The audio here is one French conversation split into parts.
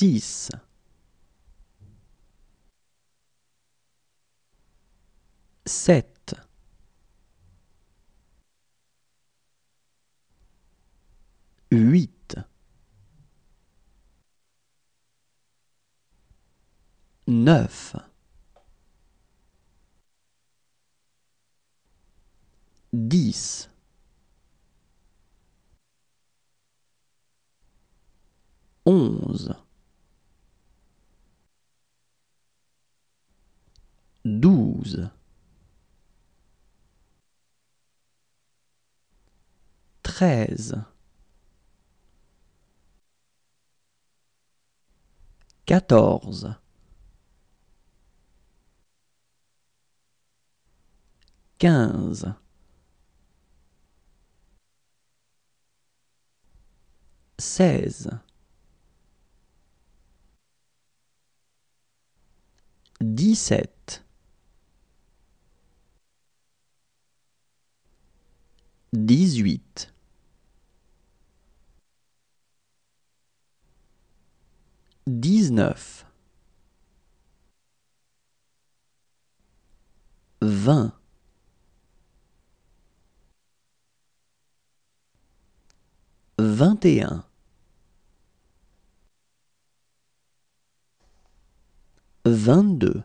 6 7 8 9 10 11 13 14 15 16 17 18 19 20 21 22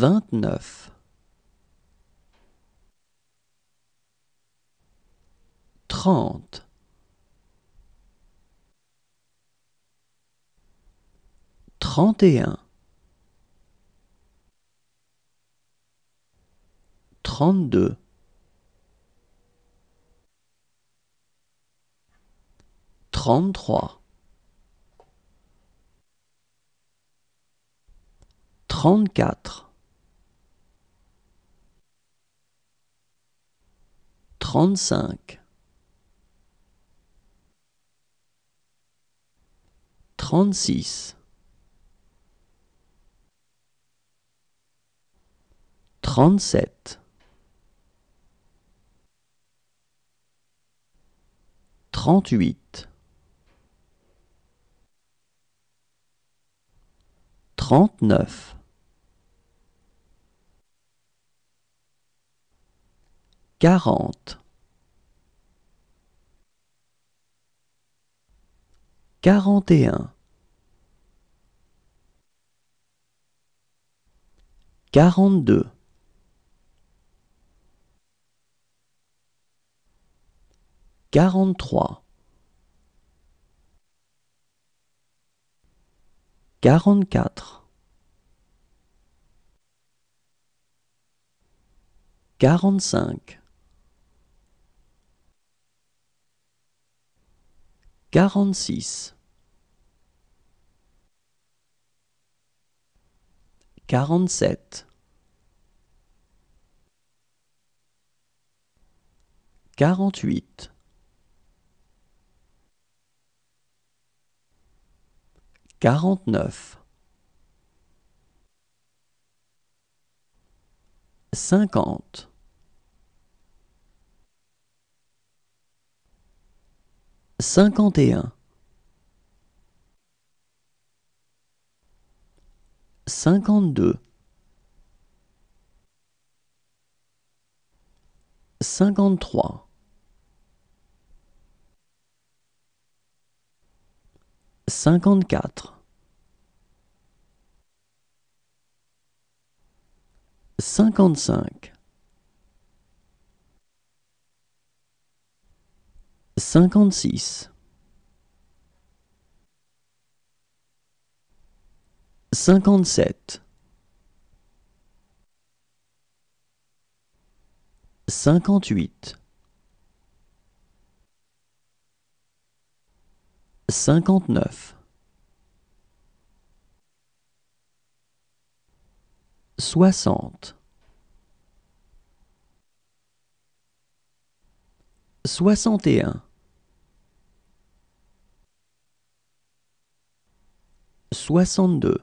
29 30 31 32 33 34 35 36 37 38 39 40 41 42 43 44 45 46 47 48 49 50 51 52 53 54 55 56 57 58 59 60 61 62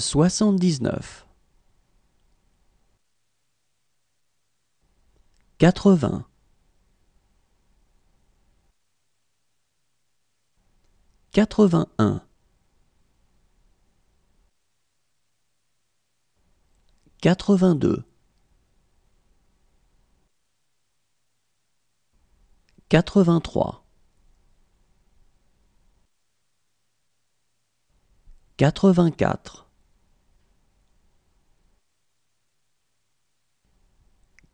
79 80 81 82 83 84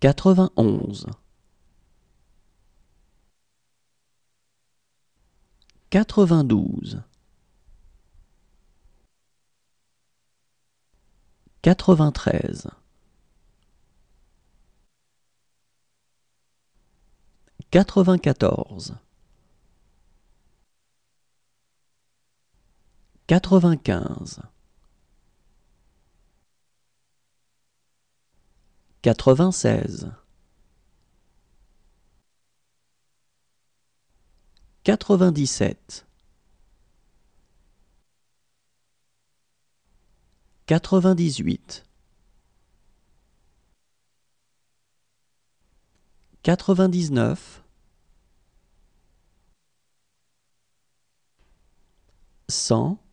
91 92 93 94 95 96 97 98 99 100